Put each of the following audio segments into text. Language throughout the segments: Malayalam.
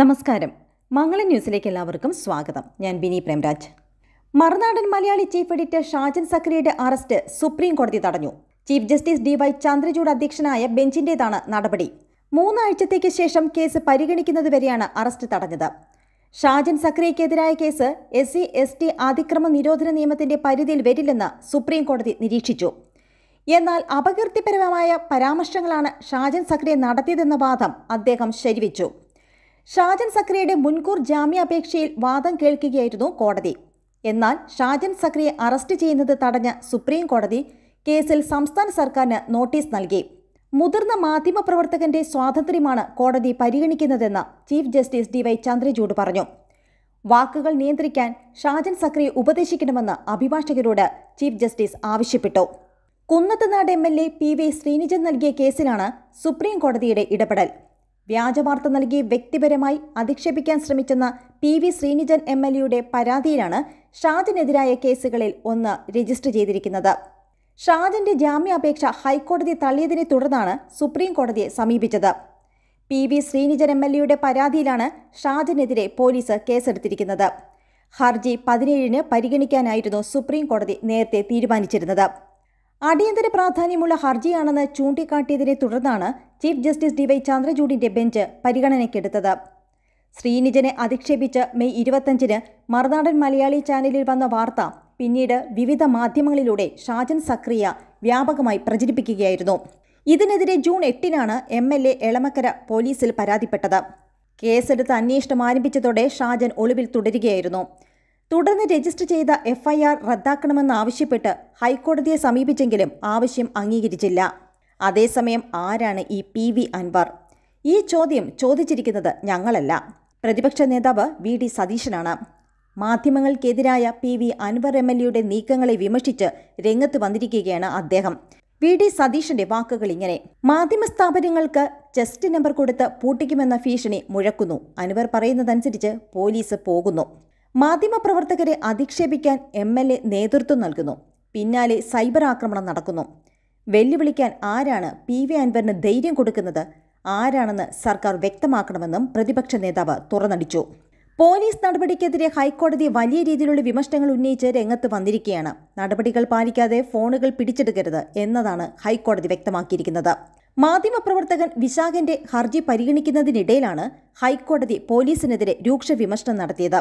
നമസ്കാരം മംഗള ന്യൂസിലേക്ക് എല്ലാവർക്കും സ്വാഗതം ഞാൻ ബിനി പ്രേംരാജ് മറുനാടൻ മലയാളി ചീഫ് എഡിറ്റർ ഷാജൻ സക്രിയുടെ അറസ്റ്റ് സുപ്രീം കോടതി തടഞ്ഞു chief justice D Y Chandrachud അധ്യക്ഷനായ ബെഞ്ചിന്റേതാണ് നടപടി മൂന്നാഴ്ചത്തേക്ക് ശേഷം കേസ് പരിഗണിക്കുന്നതുവരെയാണ് അറസ്റ്റ് തടഞ്ഞത് ഷാജൻ സക്രിയക്കെതിരായ case S C S T അതിക്രമ നിരോധന നിയമത്തിന്റെ പരിധിയിൽ വരില്ലെന്ന് സുപ്രീം കോടതി നിരീക്ഷിച്ചു എന്നാൽ അപകീർത്തിപരമായ പരാമർശങ്ങളാണ് ഷാജൻ സക്രിയ നടത്തിയതെന്ന വാദം അദ്ദേഹം ശരിവച്ചു ഷാജൻ സക്രിയയുടെ മുൻകൂർ ജാമ്യാപേക്ഷയിൽ വാദം കേൾക്കുകയായിരുന്നു കോടതി എന്നാൽ ഷാജൻ സക്രിയെ അറസ്റ്റ് ചെയ്യുന്നത് തടഞ്ഞ സുപ്രീം കോടതി കേസിൽ സംസ്ഥാന സർക്കാരിന് നോട്ടീസ് നൽകി മുതിർന്ന മാധ്യമപ്രവർത്തകന്റെ സ്വാതന്ത്ര്യമാണ് കോടതി പരിഗണിക്കുന്നതെന്ന് chief justice D Y Chandrachud പറഞ്ഞു വാക്കുകൾ നിയന്ത്രിക്കാൻ ഷാജൻ സക്രിയെ ഉപദേശിക്കണമെന്ന് അഭിഭാഷകരോട് ചീഫ് ജസ്റ്റിസ് ആവശ്യപ്പെട്ടു Kunnathunad M L A P V Sreenijan നൽകിയ കേസിലാണ് സുപ്രീം കോടതിയുടെ ഇടപെടൽ വ്യാജവാർത്ത നൽകി വ്യക്തിപരമായി അധിക്ഷേപിക്കാൻ ശ്രമിച്ചെന്ന P V Sreenijan M L എയുടെ പരാതിയിലാണ് ഷാജിനെതിരായ കേസുകളിൽ ഒന്ന് രജിസ്റ്റർ ചെയ്തിരിക്കുന്നത് ഷാജിന്റെ ജാമ്യാപേക്ഷ ഹൈക്കോടതി തള്ളിയതിനെ തുടർന്നാണ് സുപ്രീം കോടതിയെ സമീപിച്ചത് P V Sreenijan M L എയുടെ പരാതിയിലാണ് ഷാജിനെതിരെ പോലീസ് കേസെടുത്തിരിക്കുന്നത് ഹർജി പതിനേഴിന് പരിഗണിക്കാനായിരുന്നു സുപ്രീം കോടതി നേരത്തെ തീരുമാനിച്ചിരുന്നത് അടിയന്തര പ്രാധാന്യമുള്ള ഹർജിയാണെന്ന് ചൂണ്ടിക്കാട്ടിയതിനെ തുടർന്നാണ് ചീഫ് ജസ്റ്റിസ് ഡി വൈ ചന്ദ്രചൂഡിന്റെ ബെഞ്ച് പരിഗണനയ്ക്കെടുത്തത് ശ്രീനിജനെ അധിക്ഷേപിച്ച് മെയ് ഇരുപത്തഞ്ചിന് മറുനാടൻ മലയാളി ചാനലിൽ വന്ന വാർത്ത പിന്നീട് വിവിധ മാധ്യമങ്ങളിലൂടെ ഷാജൻ സക്രിയ വ്യാപകമായി പ്രചരിപ്പിക്കുകയായിരുന്നു ഇതിനെതിരെ ജൂൺ എട്ടിനാണ് എം എൽ എ എളമക്കര പോലീസിൽ പരാതിപ്പെട്ടത് കേസെടുത്ത് അന്വേഷണം ആരംഭിച്ചതോടെ ഷാജൻ ഒളിവിൽ തുടരുകയായിരുന്നു തുടർന്ന് രജിസ്റ്റർ ചെയ്ത എഫ്ഐആർ റദ്ദാക്കണമെന്നാവശ്യപ്പെട്ട് ഹൈക്കോടതിയെ സമീപിച്ചെങ്കിലും ആവശ്യം അംഗീകരിച്ചില്ല അതേസമയം ആരാണ് ഈ പി വി അൻവർ ഈ ചോദ്യം ചോദിച്ചിരിക്കുന്നത് ഞങ്ങളല്ല പ്രതിപക്ഷ നേതാവ് വി ഡി സതീശനാണ് മാധ്യമങ്ങൾക്കെതിരായ P V Anvar M L എയുടെ നീക്കങ്ങളെ വിമർശിച്ച് രംഗത്ത് വന്നിരിക്കുകയാണ് അദ്ദേഹം വി ഡി സതീഷിന്റെ വാക്കുകൾ ഇങ്ങനെ മാധ്യമ സ്ഥാപനങ്ങൾക്ക് ചെസ്റ്റ് നമ്പർ കൊടുത്ത് പൂട്ടിക്കുമെന്ന ഭീഷണി മുഴക്കുന്നു അൻവർ പറയുന്നതനുസരിച്ച് പോലീസ് പോകുന്നു മാധ്യമപ്രവർത്തകരെ അധിക്ഷേപിക്കാൻ എം എൽ എ നേതൃത്വം നൽകുന്നു പിന്നാലെ സൈബർ ആക്രമണം നടക്കുന്നു വെല്ലുവിളിക്കാൻ ആരാണ് പി വി അൻവറിന് ധൈര്യം കൊടുക്കുന്നത് ആരാണെന്ന് സർക്കാർ വ്യക്തമാക്കണമെന്നും പ്രതിപക്ഷ നേതാവ് തുറന്നടിച്ചു പോലീസ് നടപടിക്കെതിരെ ഹൈക്കോടതി വലിയ രീതിയിലുള്ള വിമർശനങ്ങൾ ഉന്നയിച്ച് രംഗത്ത് വന്നിരിക്കുകയാണ് നടപടികൾ പാലിക്കാതെ ഫോണുകൾ പിടിച്ചെടുക്കരുത് എന്നതാണ് ഹൈക്കോടതി വ്യക്തമാക്കിയിരിക്കുന്നത് മാധ്യമപ്രവർത്തകൻ വിശാഖന്റെ ഹർജി പരിഗണിക്കുന്നതിനിടയിലാണ് ഹൈക്കോടതി പോലീസിനെതിരെ രൂക്ഷ വിമർശനം നടത്തിയത്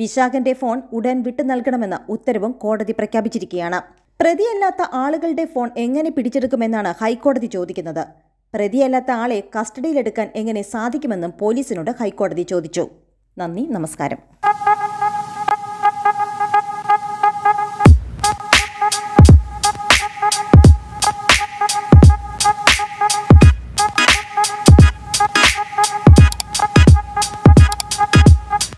വിശാഖന്റെ ഫോൺ ഉടൻ വിട്ടു നൽകണമെന്ന ഉത്തരവും കോടതി പ്രഖ്യാപിച്ചിരിക്കുകയാണ് പ്രതിയല്ലാത്ത ആളുകളുടെ ഫോൺ എങ്ങനെ പിടിച്ചെടുക്കുമെന്നാണ് ഹൈക്കോടതി ചോദിക്കുന്നത് പ്രതിയല്ലാത്ത ആളെ കസ്റ്റഡിയിലെടുക്കാൻ എങ്ങനെ സാധിക്കുമെന്നും പോലീസിനോട് ഹൈക്കോടതി ചോദിച്ചു നന്ദി നമസ്കാരം